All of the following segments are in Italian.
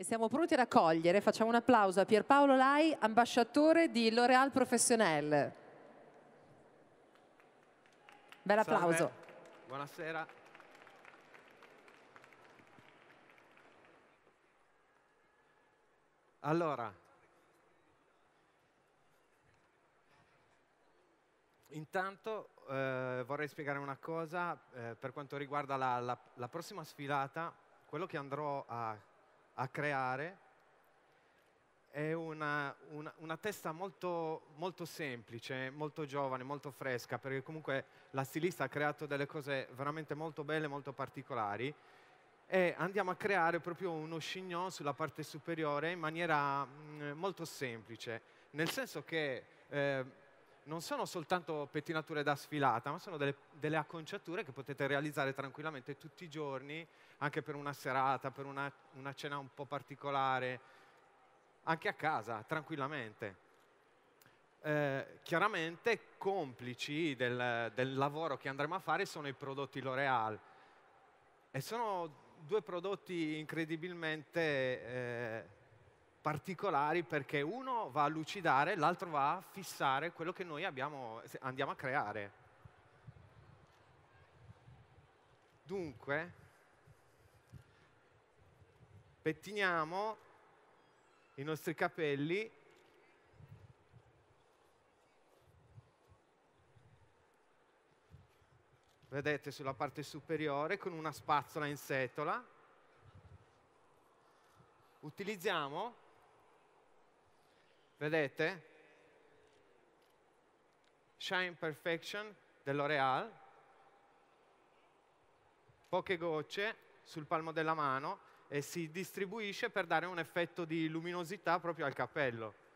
E siamo pronti ad accogliere, facciamo un applauso a Pierpaolo Lai, ambasciatore di L'Oreal Professionnel. Bel applauso. Salve. Buonasera. Allora, intanto eh, vorrei spiegare una cosa eh, per quanto riguarda la, la, la prossima sfilata, quello che andrò a a creare è una, una, una testa molto, molto, semplice, molto giovane, molto fresca, perché comunque la stilista ha creato delle cose veramente molto belle, molto particolari. E andiamo a creare proprio uno chignon sulla parte superiore in maniera mh, mm, molto semplice, nel senso che eh, non sono soltanto pettinature da sfilata, ma sono delle, delle, acconciature che potete realizzare tranquillamente tutti i giorni, anche per una serata, per una, una cena un po' particolare, anche a casa, tranquillamente. Eh, chiaramente complici del, del lavoro che andremo a fare sono i prodotti L'Oreal e sono due prodotti incredibilmente eh, particolari perché uno va a lucidare, l'altro va a fissare quello che noi abbiamo, andiamo a creare. Dunque, pettiniamo i nostri capelli vedete sulla parte superiore con una spazzola in setola utilizziamo Vedete? Shine Perfection dell'Oreal, poche gocce sul palmo della mano e si distribuisce per dare un effetto di luminosità proprio al cappello.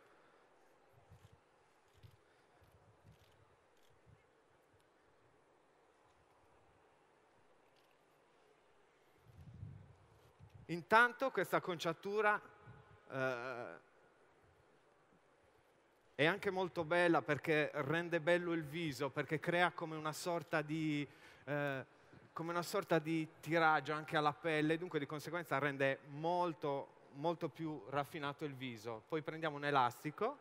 Intanto questa conciatura eh, è anche molto bella perché rende bello il viso, perché crea come una sorta di, eh, una sorta di tiraggio anche alla pelle, dunque di conseguenza rende molto, molto più raffinato il viso. Poi prendiamo un elastico,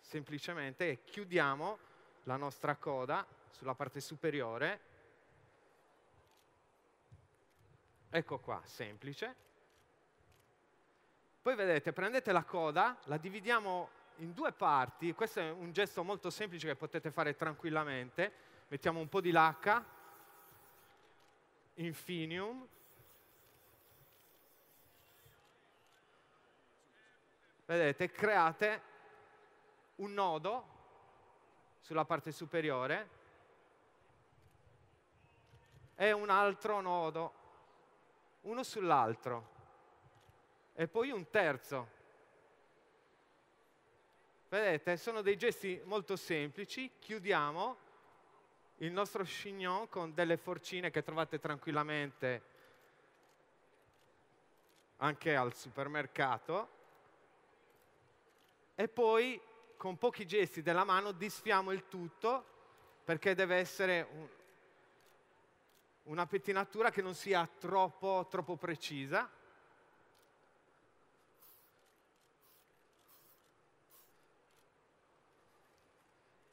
semplicemente, e chiudiamo la nostra coda sulla parte superiore. Ecco qua, semplice. Poi vedete, prendete la coda, la dividiamo in due parti, questo è un gesto molto semplice che potete fare tranquillamente, mettiamo un po' di lacca, infinium, vedete, create un nodo sulla parte superiore e un altro nodo, uno sull'altro, e poi un terzo Vedete, sono dei gesti molto semplici. Chiudiamo il nostro chignon con delle forcine che trovate tranquillamente anche al supermercato. E poi con pochi gesti della mano disfiamo il tutto perché deve essere un, una pettinatura che non sia troppo, troppo precisa.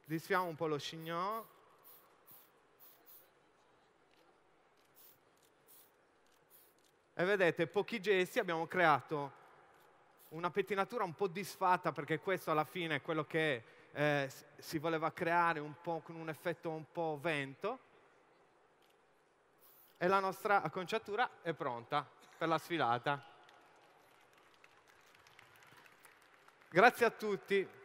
Disfiamo un po' lo chignon. E vedete, pochi gesti abbiamo creato una pettinatura un po' disfatta perché questo alla fine è quello che eh, si voleva creare un po' con un effetto un po' vento. E la nostra acconciatura è pronta per la sfilata. Grazie a tutti.